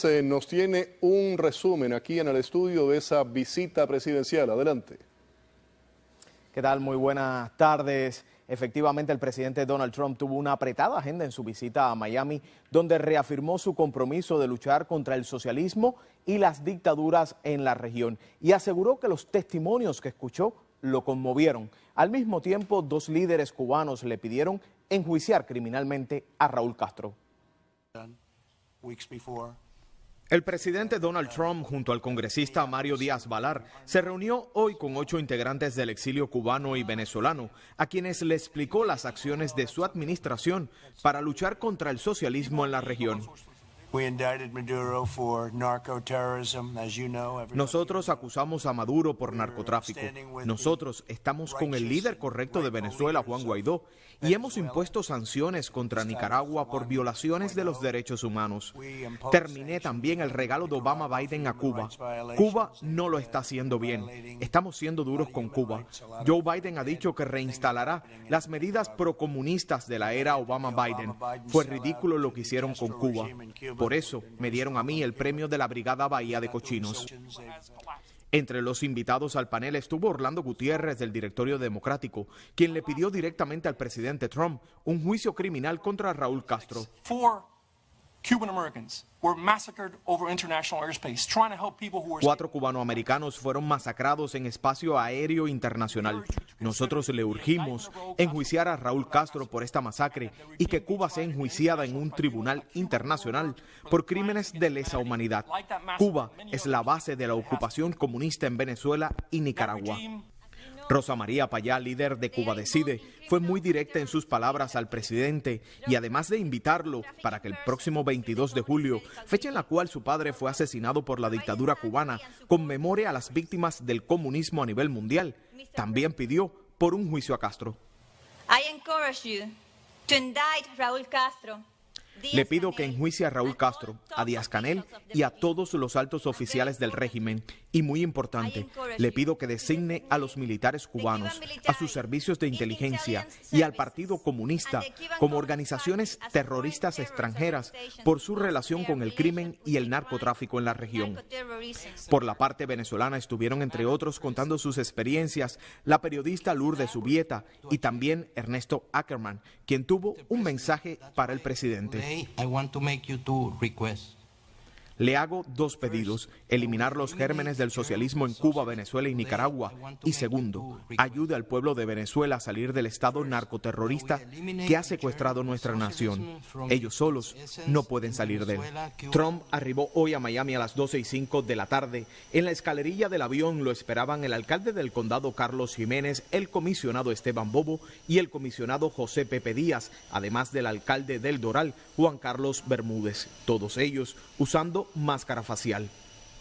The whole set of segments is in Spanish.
Se nos tiene un resumen aquí en el estudio de esa visita presidencial. Adelante. ¿Qué tal? Muy buenas tardes. Efectivamente, el presidente Donald Trump tuvo una apretada agenda en su visita a Miami, donde reafirmó su compromiso de luchar contra el socialismo y las dictaduras en la región y aseguró que los testimonios que escuchó lo conmovieron. Al mismo tiempo, dos líderes cubanos le pidieron enjuiciar criminalmente a Raúl Castro. El presidente Donald Trump junto al congresista Mario Díaz Balar se reunió hoy con ocho integrantes del exilio cubano y venezolano, a quienes le explicó las acciones de su administración para luchar contra el socialismo en la región. Nosotros acusamos a Maduro por narcotráfico. Nosotros estamos con el líder correcto de Venezuela, Juan Guaidó, y hemos impuesto sanciones contra Nicaragua por violaciones de los derechos humanos. Terminé también el regalo de Obama Biden a Cuba. Cuba no lo está haciendo bien. Estamos siendo duros con Cuba. Joe Biden ha dicho que reinstalará las medidas procomunistas de la era Obama Biden. Fue ridículo lo que hicieron con Cuba. Por eso me dieron a mí el premio de la Brigada Bahía de Cochinos. Entre los invitados al panel estuvo Orlando Gutiérrez del Directorio Democrático, quien le pidió directamente al presidente Trump un juicio criminal contra Raúl Castro. Cuban Americans were Cuatro cubanoamericanos fueron masacrados en espacio aéreo internacional. Nosotros le urgimos enjuiciar a Raúl Castro por esta masacre y que Cuba sea enjuiciada en un tribunal internacional por crímenes de lesa humanidad. Cuba es la base de la ocupación comunista en Venezuela y Nicaragua. Rosa María Payá, líder de Cuba Decide, fue muy directa en sus palabras al presidente y además de invitarlo para que el próximo 22 de julio, fecha en la cual su padre fue asesinado por la dictadura cubana, conmemore a las víctimas del comunismo a nivel mundial, también pidió por un juicio a Castro. Raúl Castro. Le pido que enjuicie a Raúl Castro, a Díaz Canel y a todos los altos oficiales del régimen. Y muy importante, le pido que designe a los militares cubanos, a sus servicios de inteligencia y al Partido Comunista como organizaciones terroristas extranjeras por su relación con el crimen y el narcotráfico en la región. Por la parte venezolana estuvieron, entre otros, contando sus experiencias la periodista Lourdes Ubieta y también Ernesto Ackerman, quien tuvo un mensaje para el presidente. today I want to make you two requests. Le hago dos pedidos, eliminar los gérmenes del socialismo en Cuba, Venezuela y Nicaragua. Y segundo, ayude al pueblo de Venezuela a salir del estado narcoterrorista que ha secuestrado nuestra nación. Ellos solos no pueden salir de él. Trump arribó hoy a Miami a las 12 y 5 de la tarde. En la escalerilla del avión lo esperaban el alcalde del condado Carlos Jiménez, el comisionado Esteban Bobo y el comisionado José Pepe Díaz, además del alcalde del Doral, Juan Carlos Bermúdez. Todos ellos usando máscara facial.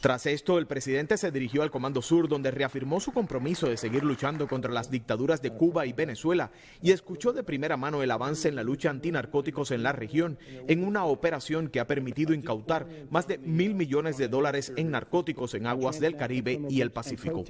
Tras esto, el presidente se dirigió al Comando Sur, donde reafirmó su compromiso de seguir luchando contra las dictaduras de Cuba y Venezuela y escuchó de primera mano el avance en la lucha antinarcóticos en la región, en una operación que ha permitido incautar más de mil millones de dólares en narcóticos en aguas del Caribe y el Pacífico.